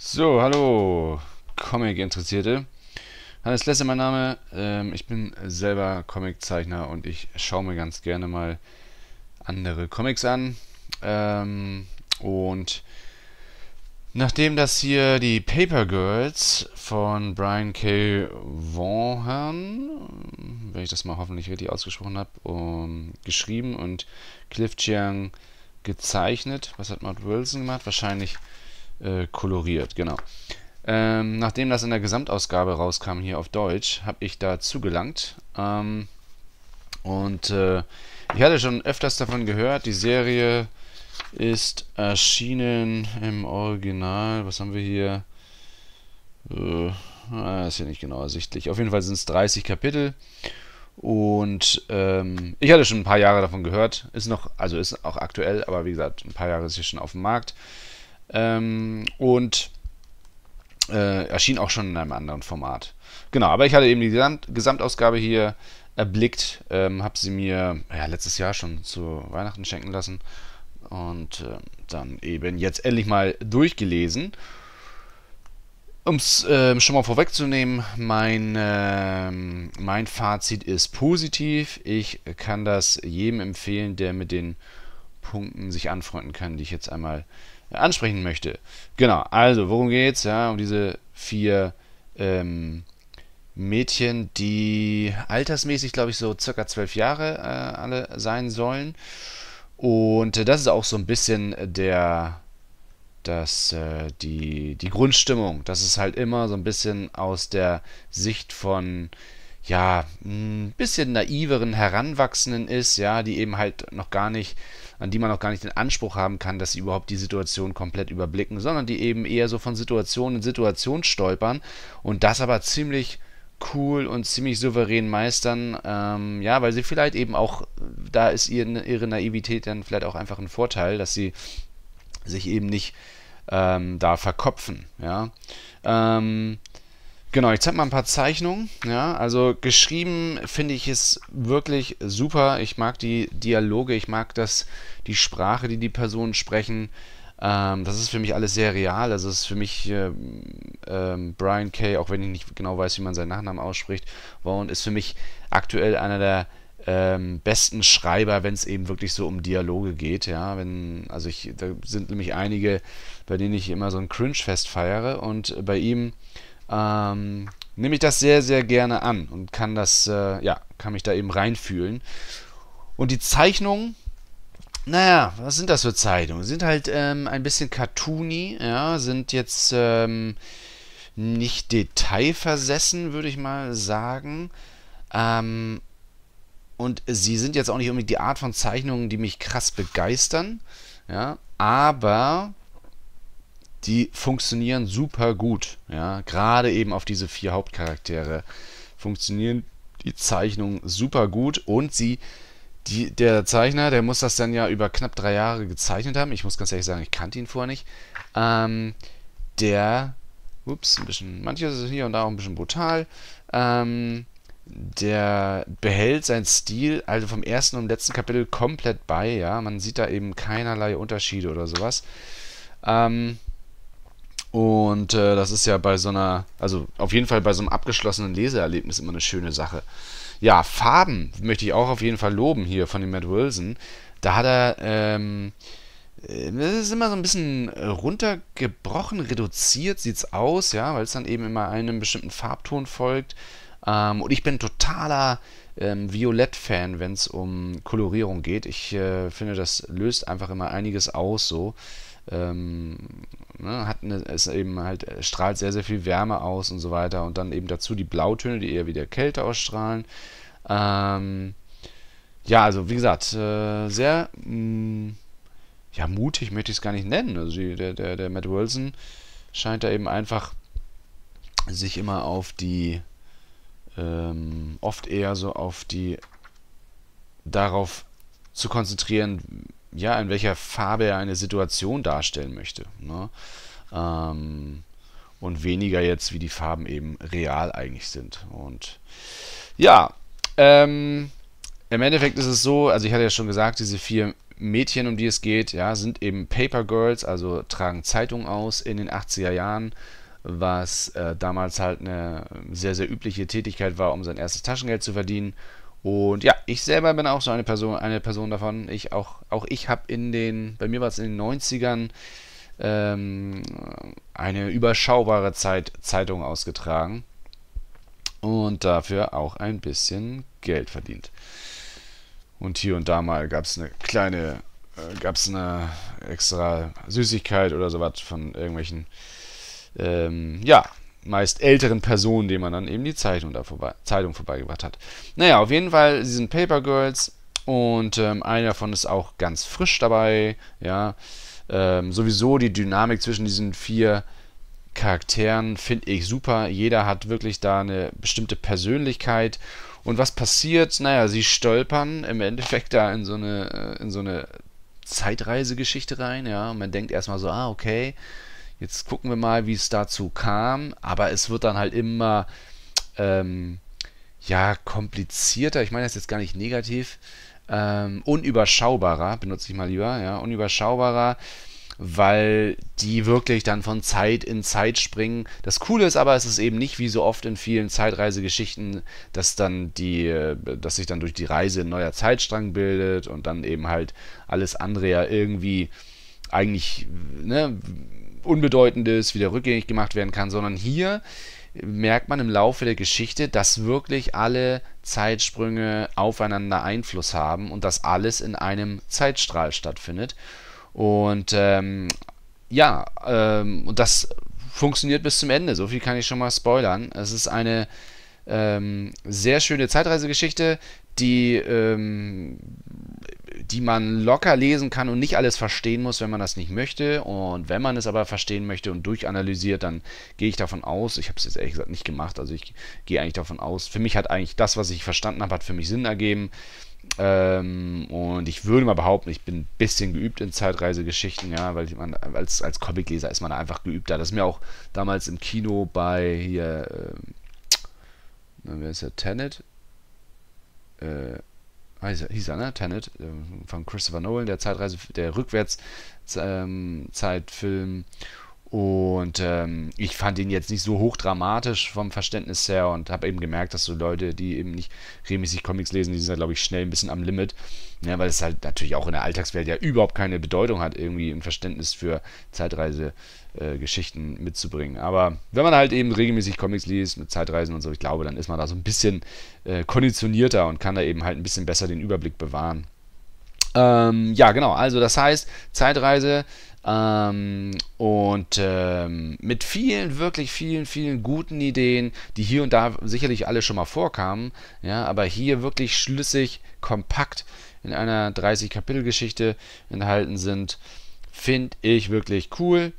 So, hallo Comic-Interessierte. Hannes Lesse, mein Name. Ähm, ich bin selber Comiczeichner und ich schaue mir ganz gerne mal andere Comics an. Ähm, und nachdem das hier die Paper Girls von Brian K. Vaughan, wenn ich das mal hoffentlich richtig ausgesprochen habe, um, ähm, geschrieben und Cliff Chiang gezeichnet, was hat Matt Wilson gemacht? Wahrscheinlich äh, koloriert, genau. Ähm, nachdem das in der Gesamtausgabe rauskam hier auf Deutsch, habe ich da zugelangt. Ähm, und äh, ich hatte schon öfters davon gehört, die Serie ist erschienen im Original. Was haben wir hier? Äh, das ah, ist ja nicht genau ersichtlich. Auf jeden Fall sind es 30 Kapitel. Und ähm, ich hatte schon ein paar Jahre davon gehört. Ist noch, also ist auch aktuell, aber wie gesagt, ein paar Jahre ist hier schon auf dem Markt. Ähm, und äh, erschien auch schon in einem anderen Format. Genau, aber ich hatte eben die Gesamt Gesamtausgabe hier erblickt, ähm, habe sie mir ja, letztes Jahr schon zu Weihnachten schenken lassen und äh, dann eben jetzt endlich mal durchgelesen. Um es äh, schon mal vorwegzunehmen, mein, äh, mein Fazit ist positiv. Ich kann das jedem empfehlen, der mit den Punkten sich anfreunden kann, die ich jetzt einmal ansprechen möchte. Genau, also worum geht's? Ja, um diese vier ähm, Mädchen, die altersmäßig, glaube ich, so circa zwölf Jahre äh, alle sein sollen. Und äh, das ist auch so ein bisschen der, dass äh, die, die Grundstimmung, dass es halt immer so ein bisschen aus der Sicht von ja, ein hm, bisschen naiveren Heranwachsenden ist, ja, die eben halt noch gar nicht, an die man noch gar nicht den Anspruch haben kann, dass sie überhaupt die Situation komplett überblicken, sondern die eben eher so von Situation in Situation stolpern und das aber ziemlich cool und ziemlich souverän meistern, ähm, ja, weil sie vielleicht eben auch, da ist ihre, ihre Naivität dann vielleicht auch einfach ein Vorteil, dass sie sich eben nicht ähm, da verkopfen, ja. Ähm, Genau, ich zeige mal ein paar Zeichnungen. Ja, also geschrieben finde ich es wirklich super. Ich mag die Dialoge, ich mag das, die Sprache, die die Personen sprechen. Ähm, das ist für mich alles sehr real. Also es ist für mich äh, äh, Brian Kay, auch wenn ich nicht genau weiß, wie man seinen Nachnamen ausspricht, Vaughn ist für mich aktuell einer der ähm, besten Schreiber, wenn es eben wirklich so um Dialoge geht. Ja, wenn also ich, da sind nämlich einige, bei denen ich immer so ein Cringe-Fest feiere und bei ihm ähm, nehme ich das sehr, sehr gerne an und kann das, äh, ja, kann mich da eben reinfühlen. Und die Zeichnungen, naja, was sind das für Zeichnungen? Sind halt ähm, ein bisschen cartoony, ja, sind jetzt ähm, nicht detailversessen, würde ich mal sagen. Ähm, und sie sind jetzt auch nicht unbedingt die Art von Zeichnungen, die mich krass begeistern, ja, aber die funktionieren super gut. Ja? Gerade eben auf diese vier Hauptcharaktere funktionieren die Zeichnungen super gut und sie, die, der Zeichner, der muss das dann ja über knapp drei Jahre gezeichnet haben. Ich muss ganz ehrlich sagen, ich kannte ihn vorher nicht. Ähm, der, ups, ein bisschen, manches ist hier und da auch ein bisschen brutal. Ähm, der behält seinen Stil, also vom ersten und letzten Kapitel komplett bei, ja. Man sieht da eben keinerlei Unterschiede oder sowas. Ähm, und äh, das ist ja bei so einer, also auf jeden Fall bei so einem abgeschlossenen Leseerlebnis immer eine schöne Sache. Ja, Farben möchte ich auch auf jeden Fall loben hier von dem Matt Wilson. Da hat er, ähm, das äh, ist immer so ein bisschen runtergebrochen, reduziert sieht's aus, ja, weil es dann eben immer einem bestimmten Farbton folgt. Ähm, und ich bin totaler ähm, Violett-Fan, wenn es um Kolorierung geht. Ich äh, finde, das löst einfach immer einiges aus so. Ähm, ne, hat eine, ist eben halt, äh, strahlt sehr, sehr viel Wärme aus und so weiter. Und dann eben dazu die Blautöne, die eher wieder Kälte ausstrahlen. Ähm, ja, also wie gesagt, äh, sehr mh, mm, ja, mutig möchte ich es gar nicht nennen. Also die, der, der, der Matt Wilson scheint da eben einfach sich immer auf die, ähm, oft eher so auf die, darauf zu konzentrieren, ja, in welcher Farbe er eine Situation darstellen möchte. Ne? Ähm, und weniger jetzt, wie die Farben eben real eigentlich sind. Und ja, ähm, im Endeffekt ist es so, also ich hatte ja schon gesagt, diese vier Mädchen, um die es geht, ja, sind eben Paper Girls, also tragen Zeitungen aus in den 80er Jahren, was äh, damals halt eine sehr, sehr übliche Tätigkeit war, um sein erstes Taschengeld zu verdienen. Und ja, ich selber bin auch so eine Person, eine Person davon. Ich auch, auch ich habe in den, bei mir war es in den 90ern, ähm, eine überschaubare Zeit Zeitung ausgetragen und dafür auch ein bisschen Geld verdient. Und hier und da mal gab es eine kleine, äh, gab es eine extra Süßigkeit oder sowas von irgendwelchen, ähm, ja, meist älteren Personen, denen man dann eben die Zeitung, da vorbe Zeitung vorbeigebracht hat. Naja, auf jeden Fall, sie sind Paper Girls und ähm, einer davon ist auch ganz frisch dabei. Ja, ähm, sowieso die Dynamik zwischen diesen vier Charakteren finde ich super. Jeder hat wirklich da eine bestimmte Persönlichkeit. Und was passiert? Naja, sie stolpern im Endeffekt da in so eine, äh, in so eine Zeitreisegeschichte rein, ja. Und man denkt erstmal so, ah, okay, Jetzt gucken wir mal, wie es dazu kam. Aber es wird dann halt immer ähm, ja komplizierter. Ich meine das jetzt gar nicht negativ. Ähm, unüberschaubarer, benutze ich mal lieber, ja, unüberschaubarer, weil die wirklich dann von Zeit in Zeit springen. Das Coole ist aber, es ist eben nicht wie so oft in vielen Zeitreisegeschichten, dass dann die, äh, dass sich dann durch die Reise ein neuer Zeitstrang bildet und dann eben halt alles andere ja irgendwie eigentlich, ne, Unbedeutendes wieder rückgängig gemacht werden kann, sondern hier merkt man im Laufe der Geschichte, dass wirklich alle Zeitsprünge aufeinander Einfluss haben und dass alles in einem Zeitstrahl stattfindet. Und ähm, ja, ähm, und das funktioniert bis zum Ende. So viel kann ich schon mal spoilern. Es ist eine ähm, sehr schöne Zeitreisegeschichte, die ähm, die man locker lesen kann und nicht alles verstehen muss, wenn man das nicht möchte. Und wenn man es aber verstehen möchte und durchanalysiert, dann gehe ich davon aus, ich habe es jetzt ehrlich gesagt nicht gemacht, also ich gehe eigentlich davon aus, für mich hat eigentlich das, was ich verstanden habe, hat für mich Sinn ergeben. Ähm, und ich würde mal behaupten, ich bin ein bisschen geübt in Zeitreisegeschichten, ja, weil man als, als Comicleser ist man einfach geübter. Das ist mir auch damals im Kino bei hier, äh, wer ist der, Tenet? Äh, hieß er, ne? Tenet, ähm, von Christopher Nolan, der Zeitreise, der Rückwärtszeitfilm ähm, und ähm, ich fand ihn jetzt nicht so hochdramatisch vom Verständnis her und habe eben gemerkt, dass so Leute, die eben nicht regelmäßig Comics lesen, die sind da, glaube ich, schnell ein bisschen am Limit. Ja, weil es halt natürlich auch in der Alltagswelt ja überhaupt keine Bedeutung hat, irgendwie ein Verständnis für Zeitreise-Geschichten äh, mitzubringen. Aber wenn man halt eben regelmäßig Comics liest mit Zeitreisen und so, ich glaube, dann ist man da so ein bisschen äh, konditionierter und kann da eben halt ein bisschen besser den Überblick bewahren. Ähm, ja, genau. Also das heißt, Zeitreise ähm, und ähm, mit vielen, wirklich vielen, vielen guten Ideen, die hier und da sicherlich alle schon mal vorkamen, ja, aber hier wirklich schlüssig, kompakt in einer 30-Kapitel-Geschichte enthalten sind, finde ich wirklich cool.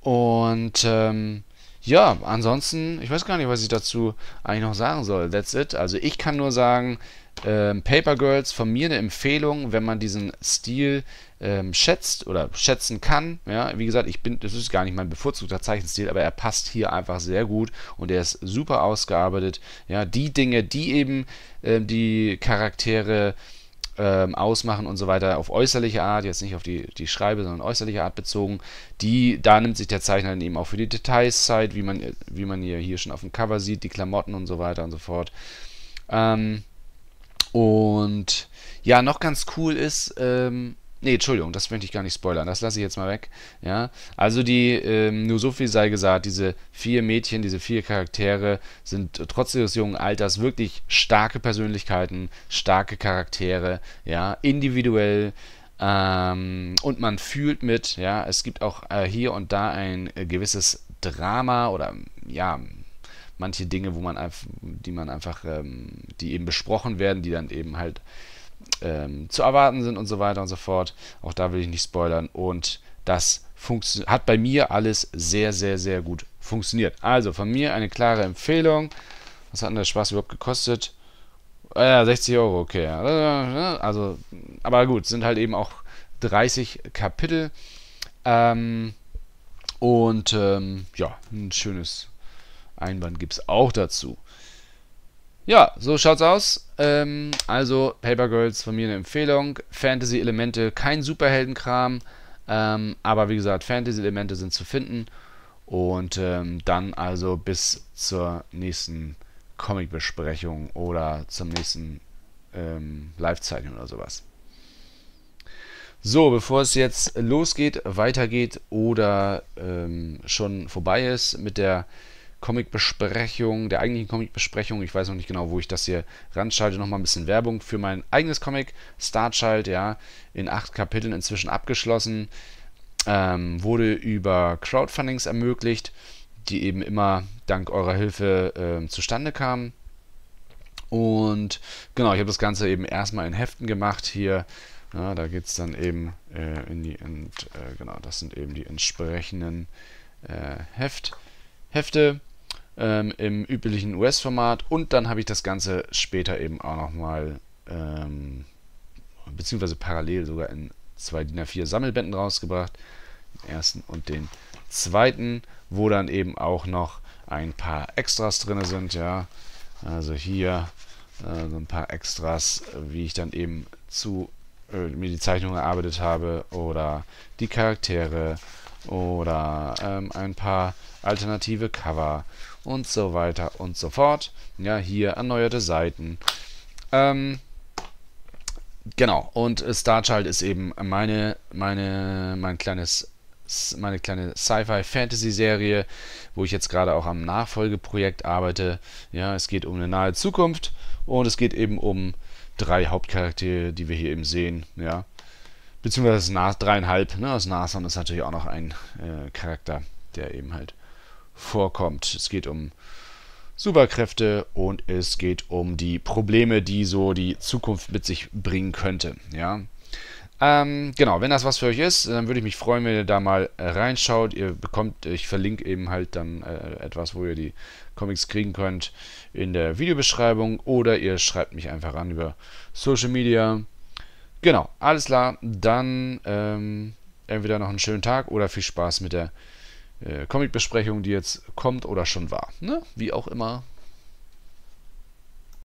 Und ähm, ja, ansonsten, ich weiß gar nicht, was ich dazu eigentlich noch sagen soll. That's it. Also ich kann nur sagen, ähm, Paper Girls von mir eine Empfehlung, wenn man diesen Stil ähm, schätzt oder schätzen kann. Ja, wie gesagt, ich bin, das ist gar nicht mein bevorzugter Zeichenstil, aber er passt hier einfach sehr gut und er ist super ausgearbeitet. Ja, die Dinge, die eben ähm, die Charaktere ähm, ausmachen und so weiter auf äußerliche Art, jetzt nicht auf die, die Schreibe, sondern äußerliche Art bezogen, die, da nimmt sich der Zeichner dann eben auch für die Details Zeit, wie man, wie man hier, hier schon auf dem Cover sieht, die Klamotten und so weiter und so fort. Ähm, und ja, noch ganz cool ist, ähm, nee, Entschuldigung, das möchte ich gar nicht spoilern, das lasse ich jetzt mal weg. Ja, also die, ähm, nur so viel sei gesagt, diese vier Mädchen, diese vier Charaktere sind trotz ihres jungen Alters wirklich starke Persönlichkeiten, starke Charaktere, ja, individuell. Ähm, und man fühlt mit, ja, es gibt auch äh, hier und da ein äh, gewisses Drama oder ja, manche Dinge, wo man einfach, die man einfach, ähm, die eben besprochen werden, die dann eben halt ähm, zu erwarten sind und so weiter und so fort. Auch da will ich nicht spoilern. Und das hat bei mir alles sehr, sehr, sehr gut funktioniert. Also von mir eine klare Empfehlung. Was hat denn der Spaß überhaupt gekostet? Äh, ah 60 Euro, okay. Also, aber gut, sind halt eben auch 30 Kapitel. Ähm, und ähm, ja, ein schönes Einband gibt es auch dazu. Ja, so schaut's aus. Ähm, also Paper Girls von mir eine Empfehlung. Fantasy-Elemente, kein Superheldenkram, ähm, aber wie gesagt, Fantasy-Elemente sind zu finden. Und ähm, dann also bis zur nächsten Comic-Besprechung oder zum nächsten ähm, Live-Zeichen oder sowas. So, bevor es jetzt losgeht, weitergeht oder ähm, schon vorbei ist mit der Comic-Besprechung, der eigentlichen Comic-Besprechung. Ich weiß noch nicht genau, wo ich das hier ranschalte. Nochmal ein bisschen Werbung für mein eigenes Comic, Starchild, ja, in acht Kapiteln inzwischen abgeschlossen. Ähm, wurde über Crowdfundings ermöglicht, die eben immer dank eurer Hilfe äh, zustande kamen. Und genau, ich habe das Ganze eben erstmal in Heften gemacht hier. Ja, da geht es dann eben äh, in die, in, äh, genau, das sind eben die entsprechenden äh, Heft, Hefte ähm, im üblichen US-Format und dann habe ich das Ganze später eben auch nochmal, ähm, beziehungsweise parallel sogar in zwei DIN A4 Sammelbänden rausgebracht, den ersten und den zweiten, wo dann eben auch noch ein paar Extras drin sind, ja, also hier äh, so ein paar Extras, wie ich dann eben zu äh, mir die Zeichnung erarbeitet habe oder die Charaktere oder ähm, ein paar alternative Cover und so weiter und so fort. Ja, hier erneuerte Seiten. Ähm, genau, und Starchild ist eben meine, meine, mein kleines meine kleine Sci-Fi-Fantasy-Serie, wo ich jetzt gerade auch am Nachfolgeprojekt arbeite. Ja, es geht um eine nahe Zukunft und es geht eben um drei Hauptcharaktere, die wir hier eben sehen. Ja, Beziehungsweise das dreieinhalb, ne? das Nashorn ist natürlich auch noch ein äh, Charakter, der eben halt vorkommt. Es geht um Superkräfte und es geht um die Probleme, die so die Zukunft mit sich bringen könnte. Ja. Ähm, genau, wenn das was für euch ist, dann würde ich mich freuen, wenn ihr da mal äh, reinschaut. Ihr bekommt, ich verlinke eben halt dann äh, etwas, wo ihr die Comics kriegen könnt in der Videobeschreibung oder ihr schreibt mich einfach an über Social Media Genau, alles klar. Dann ähm, entweder noch einen schönen Tag oder viel Spaß mit der äh, Comicbesprechung, die jetzt kommt oder schon war. Ne? Wie auch immer.